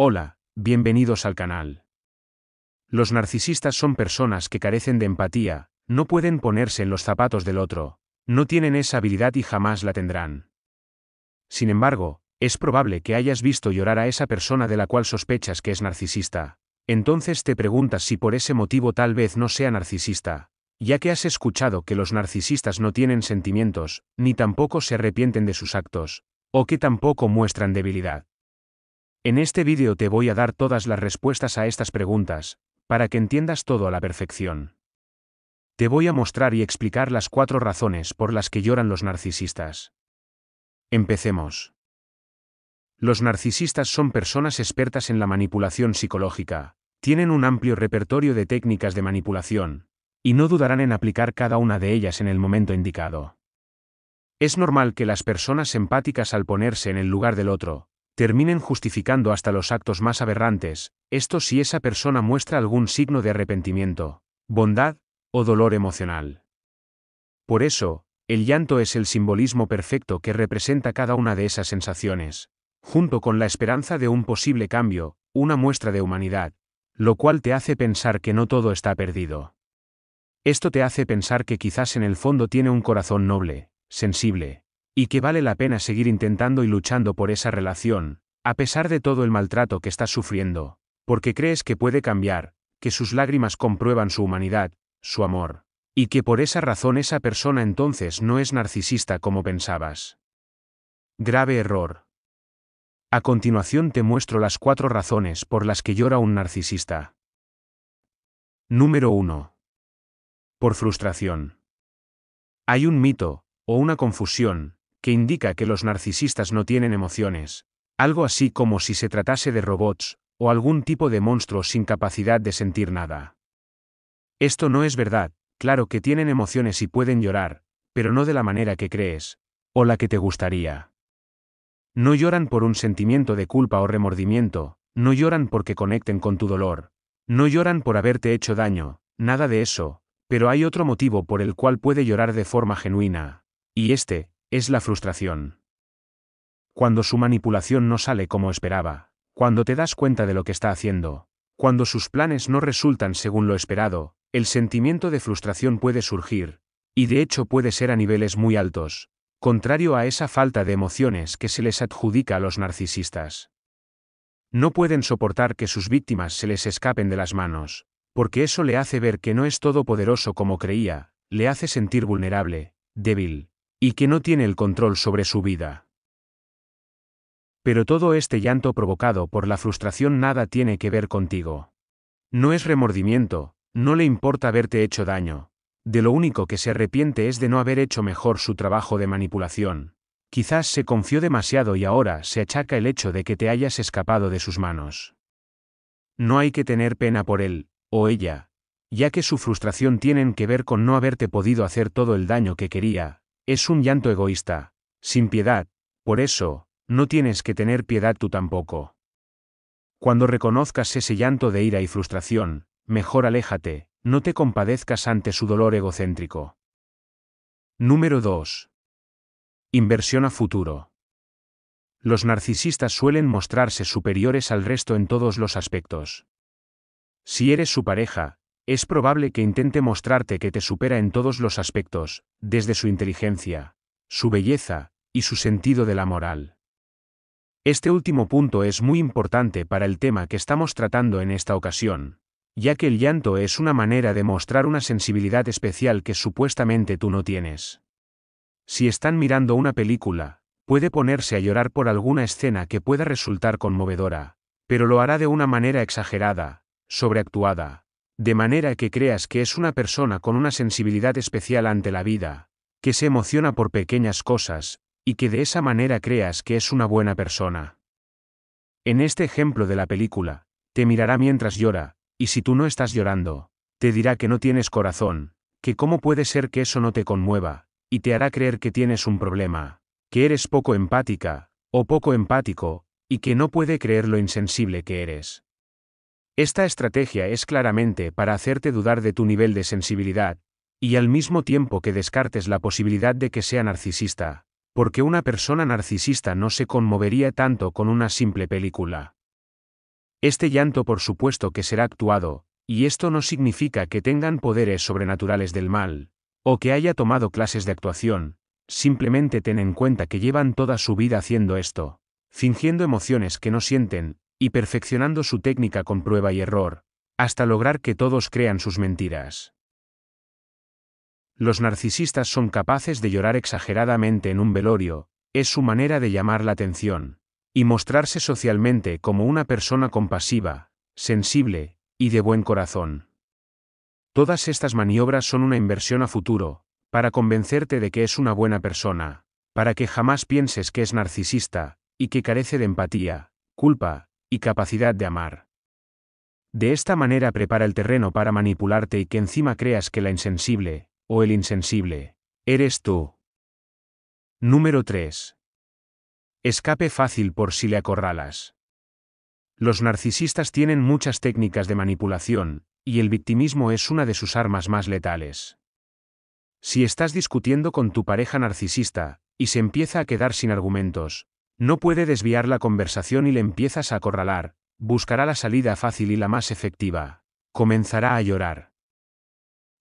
Hola, bienvenidos al canal. Los narcisistas son personas que carecen de empatía, no pueden ponerse en los zapatos del otro, no tienen esa habilidad y jamás la tendrán. Sin embargo, es probable que hayas visto llorar a esa persona de la cual sospechas que es narcisista. Entonces te preguntas si por ese motivo tal vez no sea narcisista, ya que has escuchado que los narcisistas no tienen sentimientos, ni tampoco se arrepienten de sus actos, o que tampoco muestran debilidad. En este vídeo te voy a dar todas las respuestas a estas preguntas, para que entiendas todo a la perfección. Te voy a mostrar y explicar las cuatro razones por las que lloran los narcisistas. Empecemos. Los narcisistas son personas expertas en la manipulación psicológica, tienen un amplio repertorio de técnicas de manipulación, y no dudarán en aplicar cada una de ellas en el momento indicado. Es normal que las personas empáticas al ponerse en el lugar del otro, terminen justificando hasta los actos más aberrantes, esto si esa persona muestra algún signo de arrepentimiento, bondad o dolor emocional. Por eso, el llanto es el simbolismo perfecto que representa cada una de esas sensaciones, junto con la esperanza de un posible cambio, una muestra de humanidad, lo cual te hace pensar que no todo está perdido. Esto te hace pensar que quizás en el fondo tiene un corazón noble, sensible, y que vale la pena seguir intentando y luchando por esa relación, a pesar de todo el maltrato que estás sufriendo, porque crees que puede cambiar, que sus lágrimas comprueban su humanidad, su amor, y que por esa razón esa persona entonces no es narcisista como pensabas. Grave error. A continuación te muestro las cuatro razones por las que llora un narcisista. Número 1. Por frustración. Hay un mito, o una confusión, que indica que los narcisistas no tienen emociones, algo así como si se tratase de robots, o algún tipo de monstruo sin capacidad de sentir nada. Esto no es verdad, claro que tienen emociones y pueden llorar, pero no de la manera que crees, o la que te gustaría. No lloran por un sentimiento de culpa o remordimiento, no lloran porque conecten con tu dolor, no lloran por haberte hecho daño, nada de eso, pero hay otro motivo por el cual puede llorar de forma genuina, y este, es la frustración. Cuando su manipulación no sale como esperaba, cuando te das cuenta de lo que está haciendo, cuando sus planes no resultan según lo esperado, el sentimiento de frustración puede surgir, y de hecho puede ser a niveles muy altos, contrario a esa falta de emociones que se les adjudica a los narcisistas. No pueden soportar que sus víctimas se les escapen de las manos, porque eso le hace ver que no es todopoderoso como creía, le hace sentir vulnerable, débil, y que no tiene el control sobre su vida. Pero todo este llanto provocado por la frustración nada tiene que ver contigo. No es remordimiento, no le importa haberte hecho daño, de lo único que se arrepiente es de no haber hecho mejor su trabajo de manipulación. Quizás se confió demasiado y ahora se achaca el hecho de que te hayas escapado de sus manos. No hay que tener pena por él, o ella, ya que su frustración tienen que ver con no haberte podido hacer todo el daño que quería, es un llanto egoísta, sin piedad, por eso, no tienes que tener piedad tú tampoco. Cuando reconozcas ese llanto de ira y frustración, mejor aléjate, no te compadezcas ante su dolor egocéntrico. Número 2. Inversión a futuro. Los narcisistas suelen mostrarse superiores al resto en todos los aspectos. Si eres su pareja, es probable que intente mostrarte que te supera en todos los aspectos, desde su inteligencia, su belleza, y su sentido de la moral. Este último punto es muy importante para el tema que estamos tratando en esta ocasión, ya que el llanto es una manera de mostrar una sensibilidad especial que supuestamente tú no tienes. Si están mirando una película, puede ponerse a llorar por alguna escena que pueda resultar conmovedora, pero lo hará de una manera exagerada, sobreactuada, de manera que creas que es una persona con una sensibilidad especial ante la vida, que se emociona por pequeñas cosas, y que de esa manera creas que es una buena persona. En este ejemplo de la película, te mirará mientras llora, y si tú no estás llorando, te dirá que no tienes corazón, que cómo puede ser que eso no te conmueva, y te hará creer que tienes un problema, que eres poco empática, o poco empático, y que no puede creer lo insensible que eres. Esta estrategia es claramente para hacerte dudar de tu nivel de sensibilidad, y al mismo tiempo que descartes la posibilidad de que sea narcisista, porque una persona narcisista no se conmovería tanto con una simple película. Este llanto por supuesto que será actuado, y esto no significa que tengan poderes sobrenaturales del mal, o que haya tomado clases de actuación, simplemente ten en cuenta que llevan toda su vida haciendo esto, fingiendo emociones que no sienten, y perfeccionando su técnica con prueba y error, hasta lograr que todos crean sus mentiras. Los narcisistas son capaces de llorar exageradamente en un velorio, es su manera de llamar la atención, y mostrarse socialmente como una persona compasiva, sensible, y de buen corazón. Todas estas maniobras son una inversión a futuro, para convencerte de que es una buena persona, para que jamás pienses que es narcisista, y que carece de empatía, culpa, y capacidad de amar. De esta manera prepara el terreno para manipularte y que encima creas que la insensible, o el insensible, eres tú. Número 3. Escape fácil por si le acorralas. Los narcisistas tienen muchas técnicas de manipulación, y el victimismo es una de sus armas más letales. Si estás discutiendo con tu pareja narcisista, y se empieza a quedar sin argumentos, no puede desviar la conversación y le empiezas a acorralar, buscará la salida fácil y la más efectiva. Comenzará a llorar.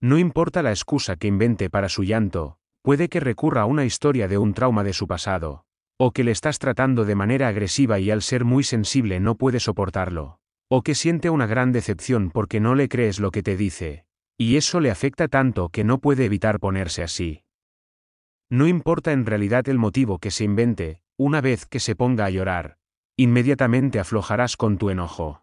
No importa la excusa que invente para su llanto, puede que recurra a una historia de un trauma de su pasado, o que le estás tratando de manera agresiva y al ser muy sensible no puede soportarlo, o que siente una gran decepción porque no le crees lo que te dice, y eso le afecta tanto que no puede evitar ponerse así. No importa en realidad el motivo que se invente, una vez que se ponga a llorar, inmediatamente aflojarás con tu enojo.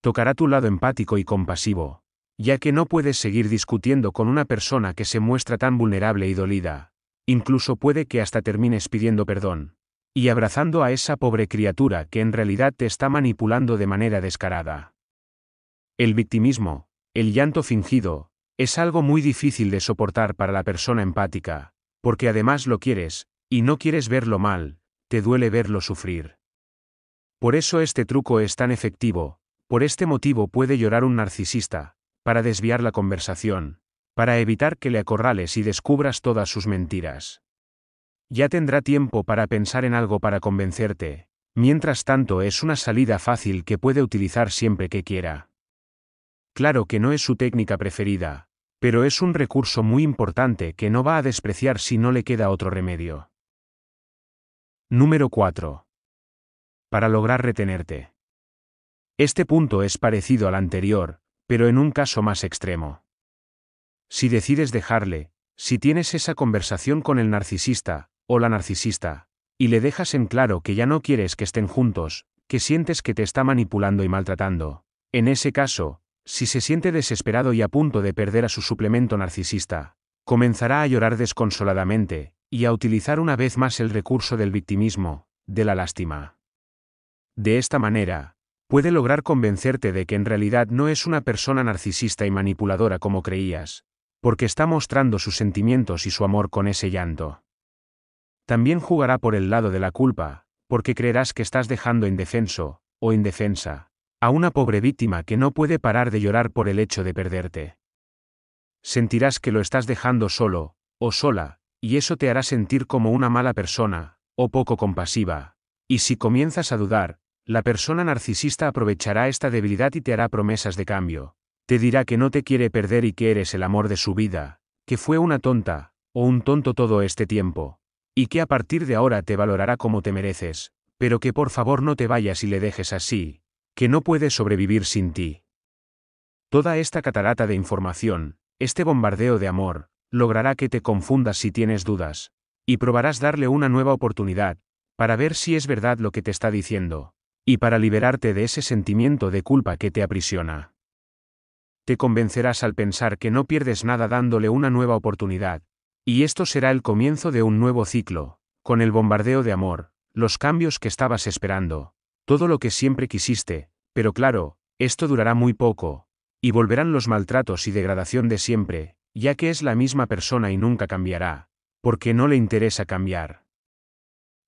Tocará tu lado empático y compasivo, ya que no puedes seguir discutiendo con una persona que se muestra tan vulnerable y dolida. Incluso puede que hasta termines pidiendo perdón, y abrazando a esa pobre criatura que en realidad te está manipulando de manera descarada. El victimismo, el llanto fingido, es algo muy difícil de soportar para la persona empática, porque además lo quieres, y no quieres verlo mal, te duele verlo sufrir. Por eso este truco es tan efectivo, por este motivo puede llorar un narcisista, para desviar la conversación, para evitar que le acorrales y descubras todas sus mentiras. Ya tendrá tiempo para pensar en algo para convencerte, mientras tanto es una salida fácil que puede utilizar siempre que quiera. Claro que no es su técnica preferida, pero es un recurso muy importante que no va a despreciar si no le queda otro remedio. Número 4. Para lograr retenerte. Este punto es parecido al anterior, pero en un caso más extremo. Si decides dejarle, si tienes esa conversación con el narcisista, o la narcisista, y le dejas en claro que ya no quieres que estén juntos, que sientes que te está manipulando y maltratando. En ese caso, si se siente desesperado y a punto de perder a su suplemento narcisista, comenzará a llorar desconsoladamente, y a utilizar una vez más el recurso del victimismo, de la lástima. De esta manera, puede lograr convencerte de que en realidad no es una persona narcisista y manipuladora como creías, porque está mostrando sus sentimientos y su amor con ese llanto. También jugará por el lado de la culpa, porque creerás que estás dejando indefenso, o indefensa, a una pobre víctima que no puede parar de llorar por el hecho de perderte. Sentirás que lo estás dejando solo, o sola, y eso te hará sentir como una mala persona, o poco compasiva. Y si comienzas a dudar, la persona narcisista aprovechará esta debilidad y te hará promesas de cambio. Te dirá que no te quiere perder y que eres el amor de su vida, que fue una tonta, o un tonto todo este tiempo, y que a partir de ahora te valorará como te mereces, pero que por favor no te vayas y le dejes así, que no puede sobrevivir sin ti. Toda esta catarata de información, este bombardeo de amor, logrará que te confundas si tienes dudas, y probarás darle una nueva oportunidad, para ver si es verdad lo que te está diciendo, y para liberarte de ese sentimiento de culpa que te aprisiona. Te convencerás al pensar que no pierdes nada dándole una nueva oportunidad, y esto será el comienzo de un nuevo ciclo, con el bombardeo de amor, los cambios que estabas esperando, todo lo que siempre quisiste, pero claro, esto durará muy poco, y volverán los maltratos y degradación de siempre, ya que es la misma persona y nunca cambiará, porque no le interesa cambiar.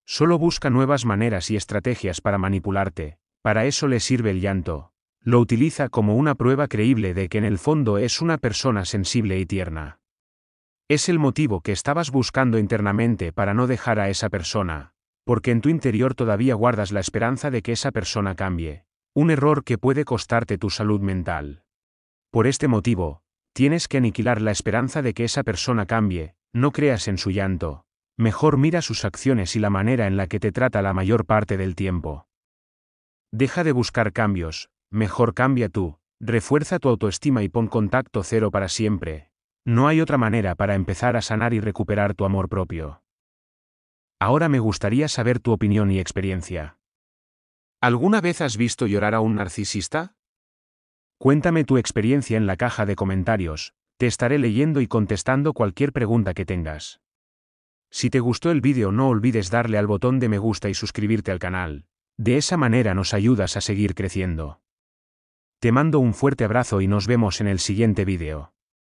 Solo busca nuevas maneras y estrategias para manipularte, para eso le sirve el llanto, lo utiliza como una prueba creíble de que en el fondo es una persona sensible y tierna. Es el motivo que estabas buscando internamente para no dejar a esa persona, porque en tu interior todavía guardas la esperanza de que esa persona cambie, un error que puede costarte tu salud mental. Por este motivo, Tienes que aniquilar la esperanza de que esa persona cambie, no creas en su llanto. Mejor mira sus acciones y la manera en la que te trata la mayor parte del tiempo. Deja de buscar cambios, mejor cambia tú, refuerza tu autoestima y pon contacto cero para siempre. No hay otra manera para empezar a sanar y recuperar tu amor propio. Ahora me gustaría saber tu opinión y experiencia. ¿Alguna vez has visto llorar a un narcisista? Cuéntame tu experiencia en la caja de comentarios, te estaré leyendo y contestando cualquier pregunta que tengas. Si te gustó el vídeo no olvides darle al botón de me gusta y suscribirte al canal, de esa manera nos ayudas a seguir creciendo. Te mando un fuerte abrazo y nos vemos en el siguiente vídeo.